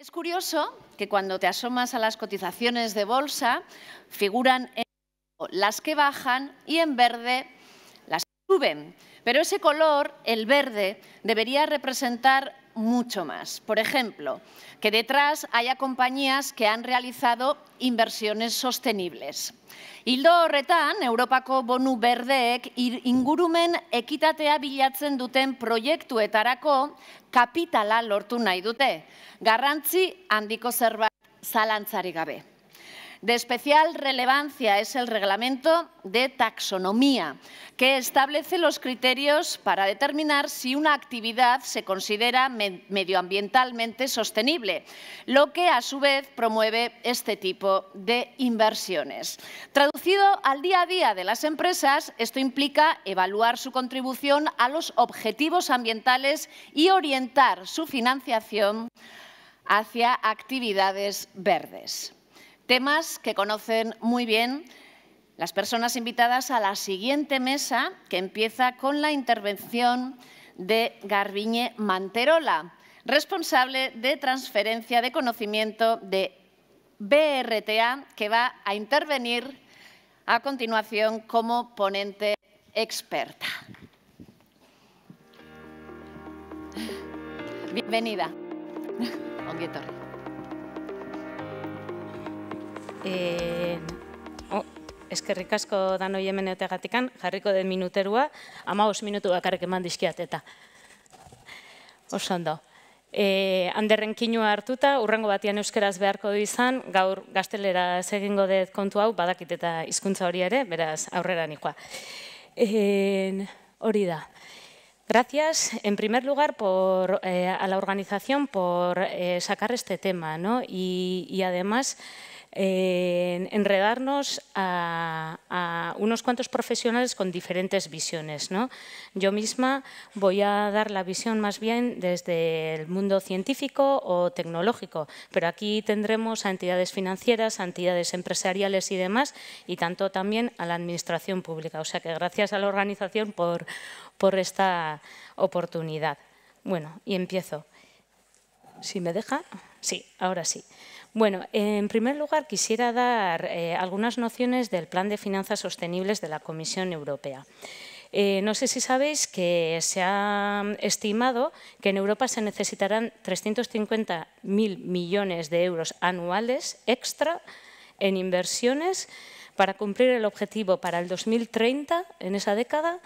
Es curioso que cuando te asomas a las cotizaciones de bolsa, figuran en las que bajan y en verde las que suben. Pero ese color, el verde, debería representar mucho más. Por ejemplo, que detrás haya compañías que han realizado inversiones sostenibles. Hildo horretan, Europako bonu berdeek ingurumen ekitatea bilatzen duten proiektuetarako kapitala lortu nahi dute. Garrantzi handiko zerbait zalantzarik gabe. De especial relevancia es el reglamento de taxonomía, que establece los criterios para determinar si una actividad se considera medioambientalmente sostenible, lo que a su vez promueve este tipo de inversiones. Traducido al día a día de las empresas, esto implica evaluar su contribución a los objetivos ambientales y orientar su financiación hacia actividades verdes. Temas que conocen muy bien las personas invitadas a la siguiente mesa, que empieza con la intervención de Garbiñe Manterola, responsable de transferencia de conocimiento de BRTA, que va a intervenir a continuación como ponente experta. Bienvenida. Eskerrik asko dano hemen eutegatikan, jarriko den minuterua, ama os minutu bakarrik eman dizkiat eta. Osondo. E, Anderren kinua hartuta, urrengo batian euskaraz beharko du izan, gaur gaztelera egingo dut kontu hau, badakit eta izkuntza hori ere, beraz aurrera nikoa. Hori da. Gracias, en primer lugar, por, eh, a la organización por eh, sacar este tema ¿no? y, y, además, en enredarnos a, unos cuantos profesionales con diferentes visiones. ¿no? Yo misma voy a dar la visión más bien desde el mundo científico o tecnológico, pero aquí tendremos a entidades financieras, a entidades empresariales y demás, y tanto también a la administración pública. O sea que gracias a la organización por, por esta oportunidad. Bueno, y empiezo. Si me deja, sí, ahora sí. Bueno, en primer lugar quisiera dar eh, algunas nociones del Plan de Finanzas Sostenibles de la Comisión Europea. Eh, no sé si sabéis que se ha estimado que en Europa se necesitarán 350.000 millones de euros anuales extra en inversiones para cumplir el objetivo para el 2030, en esa década,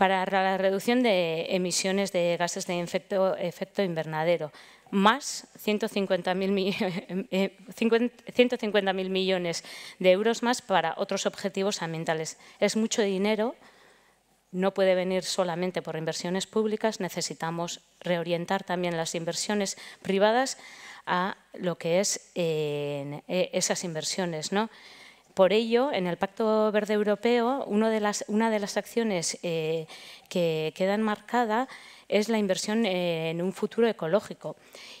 para la reducción de emisiones de gases de efecto, invernadero, más 150.000 eh, millones de euros más para otros objetivos ambientales. Es mucho dinero, no puede venir solamente por inversiones públicas, necesitamos reorientar también las inversiones privadas a lo que es eh, eh, esas inversiones, ¿no? Por ello, en el Pacto Verde Europeo, una de las, una de las acciones eh, que quedan marcadas es la inversión en un futuro ecológico.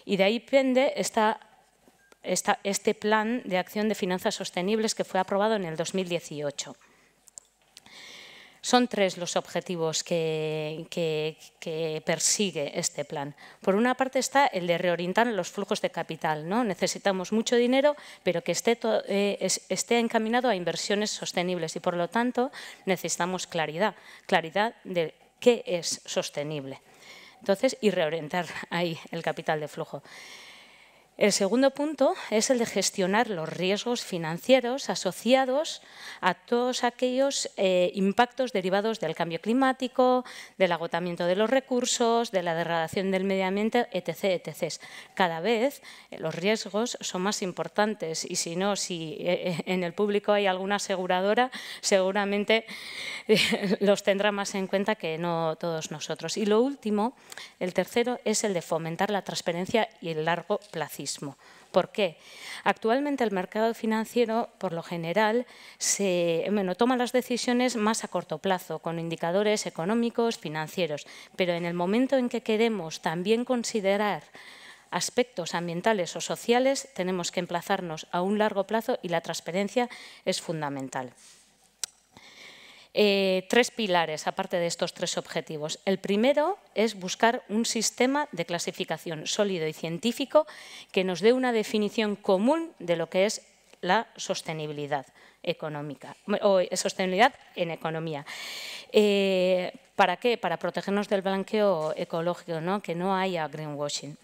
Y de ahí pende este plan de acción de finanzas sostenibles que fue aprobado en el 2018. Son tres los objetivos que, persigue este plan. Por una parte está el de reorientar los flujos de capital. ¿no? Necesitamos mucho dinero, pero que esté, eh, esté encaminado a inversiones sostenibles y, por lo tanto, necesitamos claridad, claridad de qué es sostenible. Entonces, y reorientar ahí el capital de flujo. El segundo punto es el de gestionar los riesgos financieros asociados a todos aquellos eh, impactos derivados del cambio climático, del agotamiento de los recursos, de la degradación del medio ambiente, etc. etc. Cada vez eh, los riesgos son más importantes y si no, si eh, en el público hay alguna aseguradora, seguramente los tendrá más en cuenta que no todos nosotros. Y lo último, el tercero, es el de fomentar la transparencia y el largo plazo. ¿Por qué? Actualmente el mercado financiero, por lo general, toma las decisiones más a corto plazo, con indicadores económicos, financieros, pero en el momento en que queremos también considerar aspectos ambientales o sociales, tenemos que emplazarnos a un largo plazo y la transparencia es fundamental. Eh, tres pilares, aparte de estos tres objetivos. El primero es buscar un sistema de clasificación sólido y científico que nos dé una definición común de lo que es la sostenibilidad económica o eh, sostenibilidad en economía. Eh, ¿Para qué? Para protegernos del blanqueo ecológico, ¿no? que no haya greenwashing.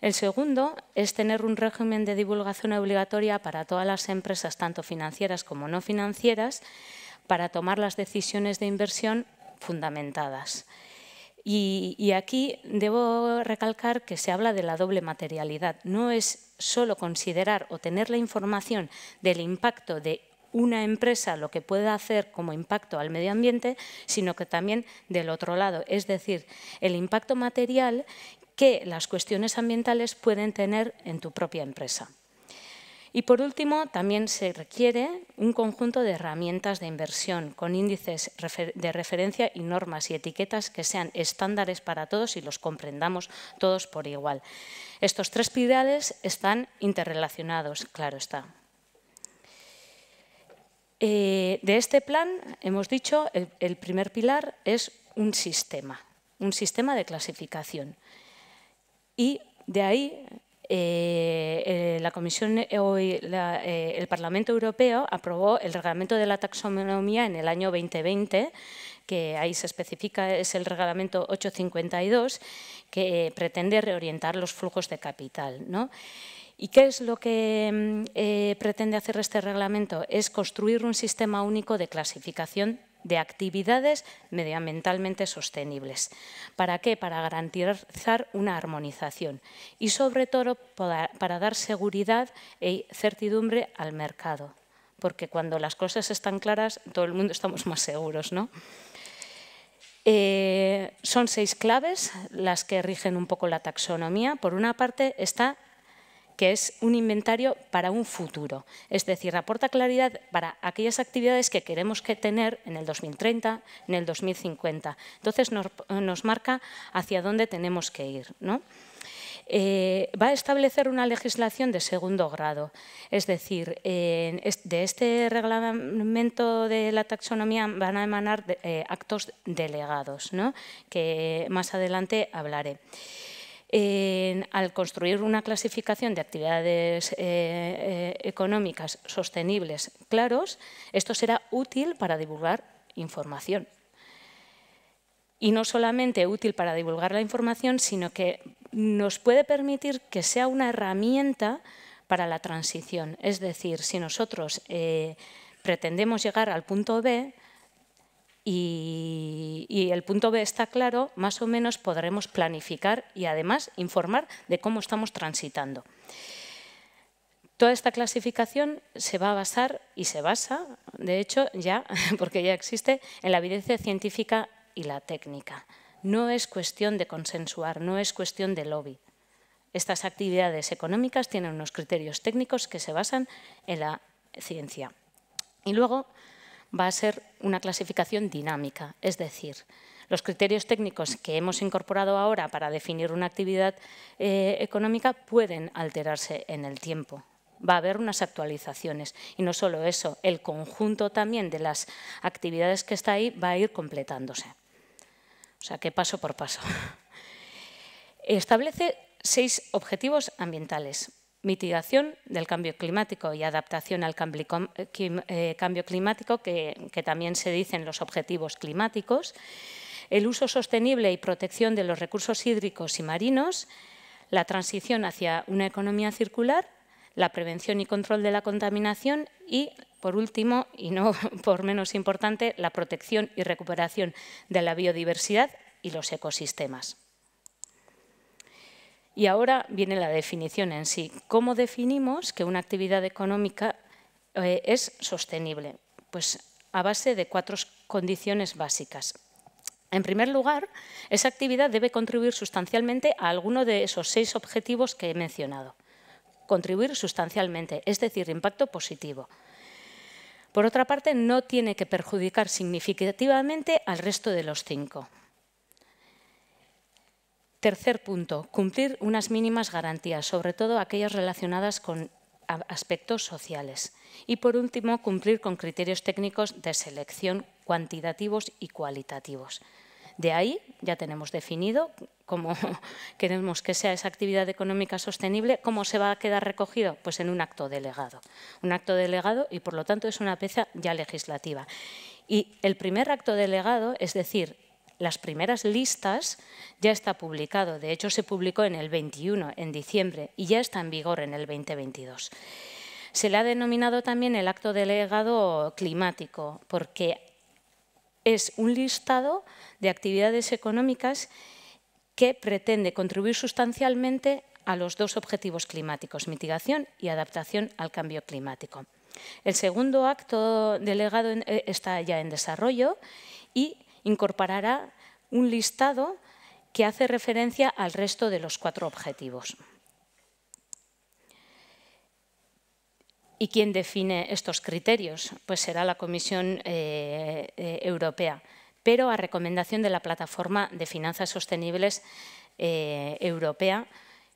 El segundo es tener un régimen de divulgación obligatoria para todas las empresas, tanto financieras como no financieras, para tomar las decisiones de inversión fundamentadas. Y, aquí debo recalcar que se habla de la doble materialidad. No es solo considerar o tener la información del impacto de una empresa, lo que pueda hacer como impacto al medio ambiente, sino que también del otro lado, es decir, el impacto material que las cuestiones ambientales pueden tener en tu propia empresa. Y por último, también se requiere un conjunto de herramientas de inversión con índices de referencia y normas y etiquetas que sean estándares para todos y los comprendamos todos por igual. Estos tres pilares están interrelacionados, claro está. Eh, de este plan, hemos dicho, el, el primer pilar es un sistema, un sistema de clasificación. Y de ahí eh, eh, la Comisión, eh, hoy el Parlamento Europeo aprobó el reglamento de la taxonomía en el año 2020, que ahí se especifica, es el reglamento 852, que pretende reorientar los flujos de capital. ¿no? ¿Y qué es lo que mm, pretende hacer este reglamento? Es construir un sistema único de clasificación de actividades medioambientalmente sostenibles. ¿Para qué? Para garantizar una armonización y, sobre todo, para dar seguridad y e certidumbre al mercado. Porque cuando las cosas están claras, todo el mundo estamos más seguros, ¿no? Eh, son seis claves las que rigen un poco la taxonomía. Por una parte está que es un inventario para un futuro. Es decir, aporta claridad para aquellas actividades que queremos que tener en el 2030, en el 2050. Entonces nos, marca hacia dónde tenemos que ir. ¿no? Eh, va a establecer una legislación de segundo grado. Es decir, de este reglamento de la taxonomía van a emanar eh, actos delegados, ¿no? que más adelante hablaré al construir una clasificación de actividades eh, eh, económicas sostenibles claros, esto será útil para divulgar información. Y no solamente útil para divulgar la información, sino que nos puede permitir que sea una herramienta para la transición. Es decir, si nosotros eh, pretendemos llegar al punto B, y, el punto B está claro, más o menos podremos planificar y además informar de cómo estamos transitando. Toda esta clasificación se va a basar y se basa, de hecho, ya, porque ya existe, en la evidencia científica y la técnica. No es cuestión de consensuar, no es cuestión de lobby. Estas actividades económicas tienen unos criterios técnicos que se basan en la ciencia. Y luego, va a ser una clasificación dinámica, es decir, los criterios técnicos que hemos incorporado ahora para definir una actividad eh, económica pueden alterarse en el tiempo. Va a haber unas actualizaciones y no solo eso, el conjunto también de las actividades que está ahí va a ir completándose. O sea, que paso por paso. Establece seis objetivos ambientales mitigación del cambio climático y adaptación al cambio eh, eh, climático, que, también se dicen los objetivos climáticos, el uso sostenible y protección de los recursos hídricos y marinos, la transición hacia una economía circular, la prevención y control de la contaminación y, por último, y no por menos importante, la protección y recuperación de la biodiversidad y los ecosistemas. Y ahora viene la definición en sí. ¿Cómo definimos que una actividad económica eh, es sostenible? Pues a base de cuatro condiciones básicas. En primer lugar, esa actividad debe contribuir sustancialmente a alguno de esos seis objetivos que he mencionado. Contribuir sustancialmente, es decir, impacto positivo. Por otra parte, no tiene que perjudicar significativamente al resto de los cinco. Tercer punto, cumplir unas mínimas garantías, sobre todo aquellas relacionadas con aspectos sociales. Y por último, cumplir con criterios técnicos de selección cuantitativos y cualitativos. De ahí ya tenemos definido cómo queremos que sea esa actividad económica sostenible, cómo se va a quedar recogido, pues en un acto delegado. Un acto delegado y por lo tanto es una pieza ya legislativa. Y el primer acto delegado, es decir, las primeras listas ya está publicado. De hecho, se publicó en el 21, en diciembre, y ya está en vigor en el 2022. Se le ha denominado también el acto delegado climático, porque es un listado de actividades económicas que pretende contribuir sustancialmente a los dos objetivos climáticos, mitigación y adaptación al cambio climático. El segundo acto delegado eh, está ya en desarrollo y incorporará un listado que hace referencia al resto de los cuatro objetivos. ¿Y quién define estos criterios? Pues será la Comisión eh, eh, Europea, pero a recomendación de la Plataforma de Finanzas Sostenibles eh, Europea,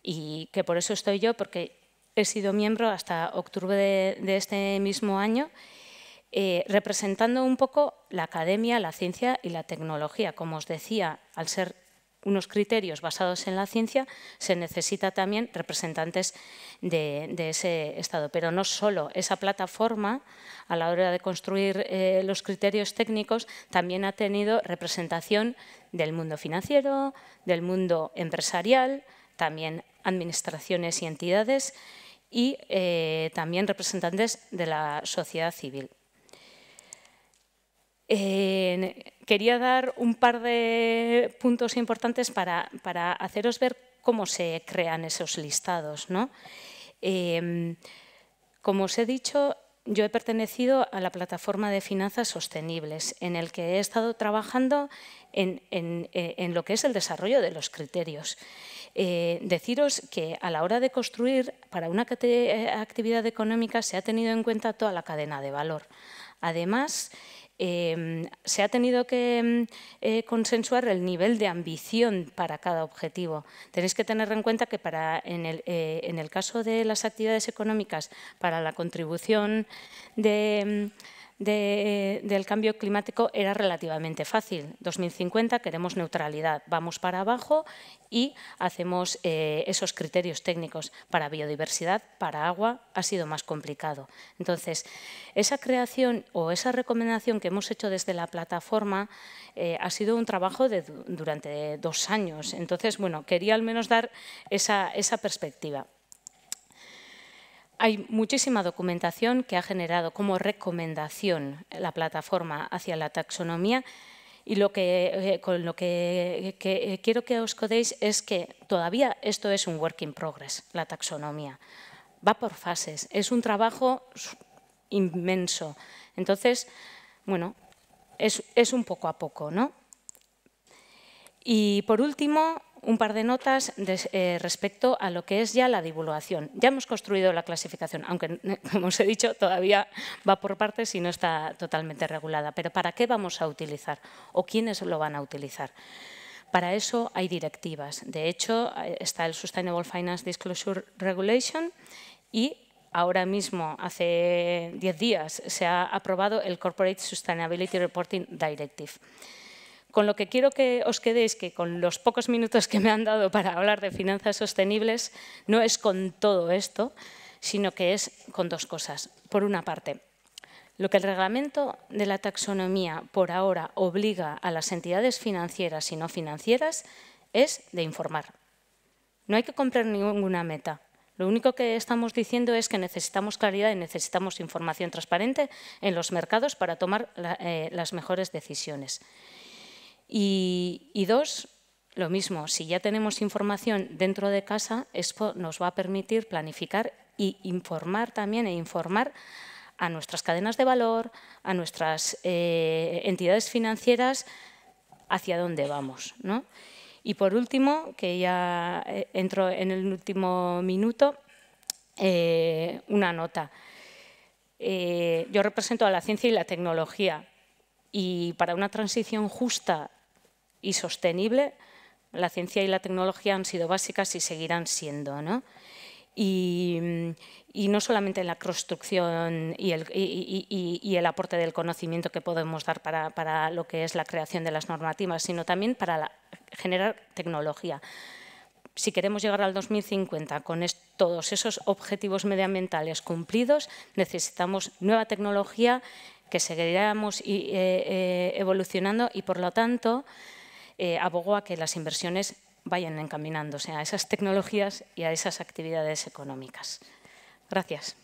y que por eso estoy yo, porque he sido miembro hasta octubre de este mismo año eh, representando un poco la academia, la ciencia y la tecnología. Como os decía, al ser unos criterios basados en la ciencia, se necesita también representantes de, ese Estado. Pero no solo esa plataforma, a la hora de construir eh, los criterios técnicos, también ha tenido representación del mundo financiero, del mundo empresarial, también administraciones y entidades y eh, también representantes de la sociedad civil quería dar un par de puntos importantes para, para haceros ver cómo se crean esos listados. ¿no? Em, como os he dicho, yo he pertenecido a la plataforma de finanzas sostenibles, en el que he estado trabajando en, en, eh, lo que es el desarrollo de los criterios. Eh, deciros que a la hora de construir, para una eh, actividad económica se ha tenido en cuenta toda la cadena de valor. Además, Em, se ha tenido que em, eh, consensuar el nivel de ambición para cada objetivo. Tenéis que tener en cuenta que para, el, eh, en el caso de las actividades económicas, para la contribución de em, eh, del cambio climático era relativamente fácil. 2050 queremos neutralidad, vamos para abajo y hacemos eh, esos criterios técnicos. Para biodiversidad, para agua, ha sido más complicado. Entonces, esa creación o esa recomendación que hemos hecho desde la plataforma eh, ha sido un trabajo de, durante dos años. Entonces, bueno, quería al menos dar esa perspectiva. Hay muchísima documentación que ha generado como recomendación la plataforma hacia la taxonomía y lo que, eh, con lo que, eh, eh, quiero que os codéis es que todavía esto es un work in progress, la taxonomía. Va por fases, es un trabajo inmenso. Entonces, bueno, es, es un poco a poco, ¿no? Y por último, un par de notas eh, respecto a lo que es ya la divulgación. Ya hemos construido la clasificación, aunque, como os he dicho, todavía va por partes y no está totalmente regulada. Pero ¿para qué vamos a utilizar o quiénes lo van a utilizar? Para eso hay directivas. De hecho, eh, está el Sustainable Finance Disclosure Regulation y ahora mismo, hace 10 días, se ha aprobado el Corporate Sustainability Reporting Directive. Con lo que quiero que os quedéis, que con los pocos minutos que me han dado para hablar de finanzas sostenibles, no es con todo esto, sino que es con dos cosas. Por una parte, lo que el reglamento de la taxonomía por ahora obliga a las entidades financieras y no financieras es de informar. No hay que comprar ninguna meta. Lo único que estamos diciendo es que necesitamos claridad y necesitamos información transparente en los mercados para tomar eh, las mejores decisiones. Y, dos, lo mismo, si ya tenemos información dentro de casa, esto nos va a permitir planificar e informar también e informar a nuestras cadenas de valor, a nuestras eh, entidades financieras, hacia dónde vamos. Y por último, que ya eh, entro en el último minuto, eh, una nota. yo represento a la ciencia y la tecnología y para una transición justa y sostenible, la ciencia y la tecnología han sido básicas y seguirán siendo. ¿no? Y, y, no solamente en la construcción y el, el, aporte del conocimiento que podemos dar para, lo que es la creación de las normativas, sino también para generar tecnología. Si queremos llegar al 2050 con todos esos objetivos medioambientales cumplidos, necesitamos nueva tecnología que seguiremos eh, eh, evolucionando y, por lo tanto, eh, abogo abogó a que las inversiones vayan encaminándose a esas tecnologías y a esas actividades económicas. Gracias.